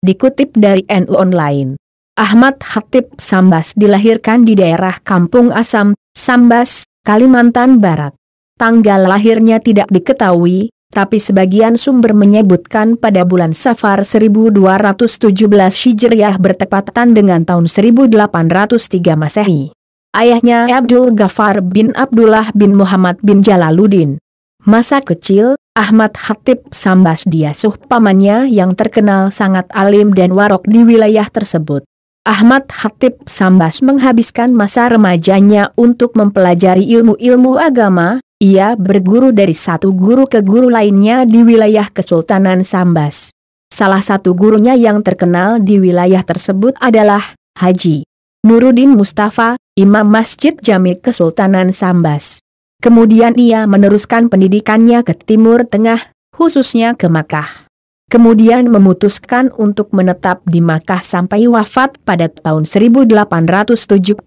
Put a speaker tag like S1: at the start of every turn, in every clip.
S1: Dikutip dari NU Online. Ahmad Hatip Sambas dilahirkan di daerah Kampung Asam, Sambas, Kalimantan Barat. Tanggal lahirnya tidak diketahui, tapi sebagian sumber menyebutkan pada bulan Safar 1217 Hijriah bertepatan dengan tahun 1803 Masehi. Ayahnya Abdul Ghafar bin Abdullah bin Muhammad bin Jalaluddin. Masa kecil, Ahmad Hatib Sambas Diasuh pamannya yang terkenal sangat alim dan warok di wilayah tersebut. Ahmad Hatib Sambas menghabiskan masa remajanya untuk mempelajari ilmu-ilmu agama, ia berguru dari satu guru ke guru lainnya di wilayah Kesultanan Sambas. Salah satu gurunya yang terkenal di wilayah tersebut adalah Haji Nuruddin Mustafa, Imam Masjid Jami Kesultanan Sambas. Kemudian ia meneruskan pendidikannya ke Timur Tengah, khususnya ke Makkah. Kemudian memutuskan untuk menetap di Makkah sampai wafat pada tahun 1875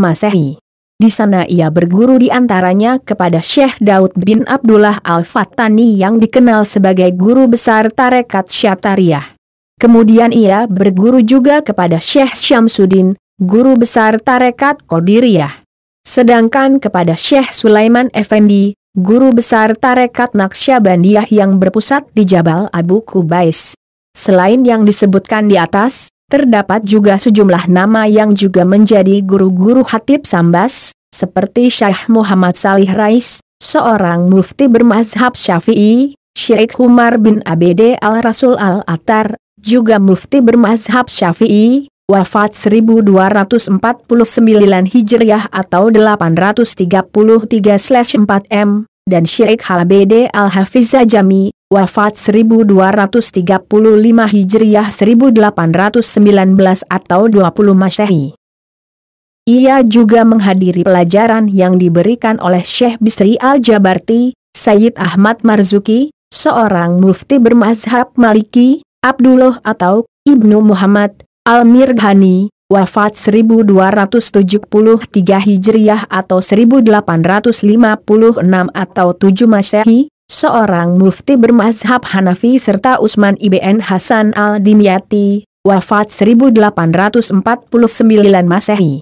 S1: Masehi. Di sana ia berguru di antaranya kepada Syekh Daud bin Abdullah Al-Fattani yang dikenal sebagai guru besar Tarekat Syatariyah. Kemudian ia berguru juga kepada Syekh Syamsuddin, guru besar Tarekat Qadiriyah. Sedangkan kepada Syekh Sulaiman Effendi, guru besar Tarekat Naksyabandiyah yang berpusat di Jabal Abu Kubais. Selain yang disebutkan di atas, terdapat juga sejumlah nama yang juga menjadi guru-guru Hatib Sambas, seperti Syekh Muhammad Salih Rais, seorang mufti bermazhab Syafi'i, Syekh Umar bin Abd al-Rasul al-Attar, juga mufti bermazhab Syafi'i, wafat 1249 Hijriah atau 833-4 M, dan Syekh Halabede Al-Hafizah Jami, wafat 1235 Hijriah 1819 atau 20 Masehi. Ia juga menghadiri pelajaran yang diberikan oleh Syekh Bisri Al-Jabarti, Sayyid Ahmad Marzuki, seorang mufti bermazhab Maliki, Abdullah atau Ibnu Muhammad, Almir Ghani, wafat 1273 Hijriah atau 1856 atau 7 Masehi, seorang mufti bermazhab Hanafi serta Usman Ibn Hasan al-Dimyati, wafat 1849 Masehi.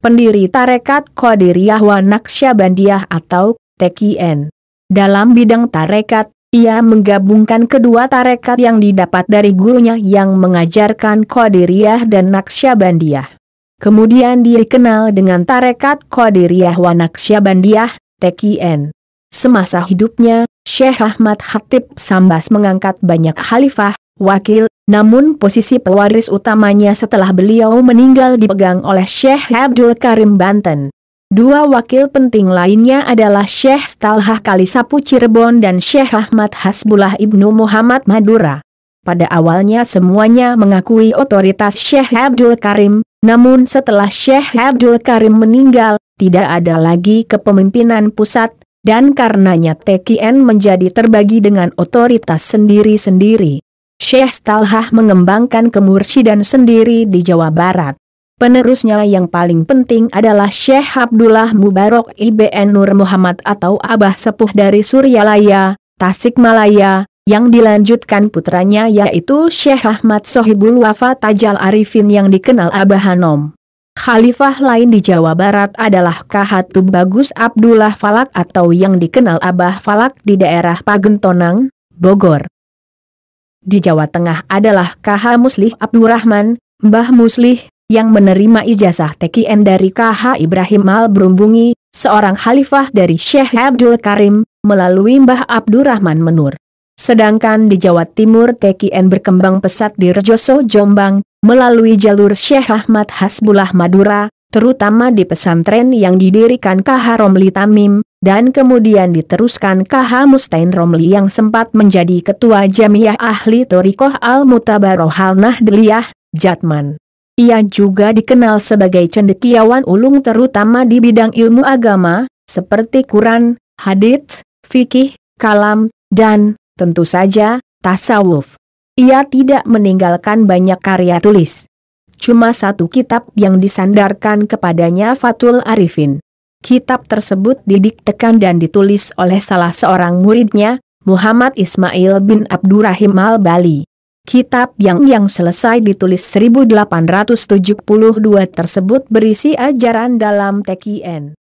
S1: Pendiri Tarekat Qadiriyah wa Naksyabandiyah atau TKN. Dalam bidang tarekat, ia menggabungkan kedua tarekat yang didapat dari gurunya yang mengajarkan Qadiriyah dan Naksabandiyah. Kemudian dia dikenal dengan tarekat Qadiriyah wa Naksabandiyah, TKN. Semasa hidupnya, Syekh Ahmad Hatib Sambas mengangkat banyak khalifah, wakil, namun posisi pewaris utamanya setelah beliau meninggal dipegang oleh Syekh Abdul Karim Banten. Dua wakil penting lainnya adalah Syekh Stalhah Kalisapu Cirebon dan Syekh Ahmad Hasbullah Ibnu Muhammad Madura. Pada awalnya semuanya mengakui otoritas Syekh Abdul Karim, namun setelah Syekh Abdul Karim meninggal, tidak ada lagi kepemimpinan pusat, dan karenanya TKN menjadi terbagi dengan otoritas sendiri-sendiri. Syekh Stalhah mengembangkan kemursidan sendiri di Jawa Barat. Penerusnya yang paling penting adalah Syekh Abdullah Mubarok Ibn Nur Muhammad atau Abah Sepuh dari Suryalaya, Tasikmalaya, yang dilanjutkan putranya yaitu Syekh Ahmad Sohibul Wafa Tajal Arifin yang dikenal Abah Hanom. Khalifah lain di Jawa Barat adalah Kahatub Bagus Abdullah Falak atau yang dikenal Abah Falak di daerah Pagentonang, Bogor. Di Jawa Tengah adalah KH Muslih Abdurrahman, Mbah Muslih, yang menerima ijazah TKN dari KH Ibrahim al brumbungi seorang khalifah dari Syekh Abdul Karim, melalui Mbah Abdurrahman Menur. Sedangkan di Jawa Timur TKN berkembang pesat di Rejoso Jombang, melalui jalur Syekh Ahmad Hasbullah Madura, terutama di pesantren yang didirikan KH Romli Tamim, dan kemudian diteruskan KH Mustain Romli yang sempat menjadi ketua Jamiah Ahli Torikoh Al-Mutabaroh Al-Nahdliyah, Jatman. Ia juga dikenal sebagai cendekiawan ulung terutama di bidang ilmu agama, seperti Quran, Hadits, Fikih, Kalam, dan, tentu saja, Tasawuf. Ia tidak meninggalkan banyak karya tulis. Cuma satu kitab yang disandarkan kepadanya Fatul Arifin. Kitab tersebut didiktekan dan ditulis oleh salah seorang muridnya, Muhammad Ismail bin Abdurrahim al-Bali. Kitab yang yang selesai ditulis 1872 tersebut berisi ajaran dalam Tekien.